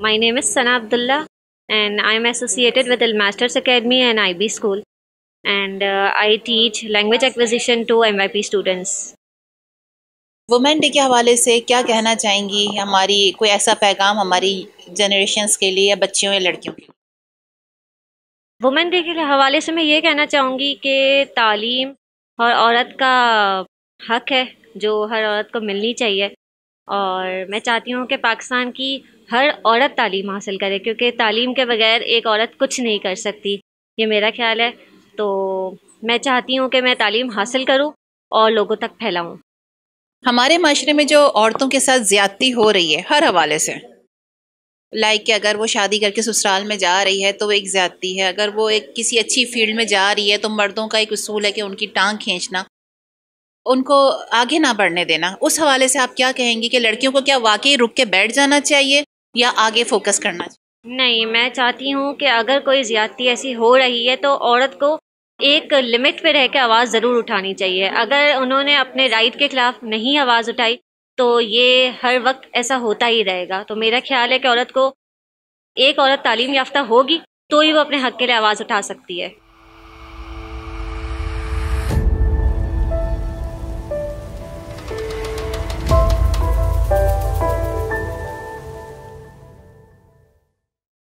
My name is Sana Abdullah and I am associated with El Masters Academy and IB School and uh, I teach language acquisition to MYP students. Women day के हवाले से क्या कहना चाहेंगी हमारी कोई ऐसा पैगाम हमारी जनरेशन्स के लिए या बच्चियों या लड़कियों के लिए वुमेन डे के हवाले से मैं ये कहना चाहूँगी कि तालीम हर औरत का हक है जो हर औरत को मिलनी चाहिए और मैं चाहती हूँ कि पाकिस्तान की हर औरत तालीम हासिल करे क्योंकि तालीम के बगैर एक औरत कुछ नहीं कर सकती ये मेरा ख्याल है तो मैं चाहती हूँ कि मैं तालीम हासिल करूँ और लोगों तक फैलाऊँ हमारे माशरे में जो औरतों के साथ ज्यादती हो रही है हर हवाले से लाइक कि अगर वो शादी करके ससुराल में जा रही है तो वो एक ज्यादती है अगर वो एक किसी अच्छी फील्ड में जा रही है तो मर्दों का एक उसूल है कि उनकी टांग खींचना उनको आगे ना बढ़ने देना उस हवाले से आप क्या कहेंगी कि लड़कियों को क्या वाकई रुक के बैठ जाना चाहिए या आगे फोकस करना चाहिए नहीं मैं चाहती हूँ कि अगर कोई ज्यादती ऐसी हो रही है तो औरत को एक लिमिट पे रह के आवाज़ ज़रूर उठानी चाहिए अगर उन्होंने अपने राइट के खिलाफ नहीं आवाज़ उठाई तो ये हर वक्त ऐसा होता ही रहेगा तो मेरा ख्याल है कि औरत को एक औरत तालीम याफ्ता होगी तो ही वो अपने हक के लिए आवाज़ उठा सकती है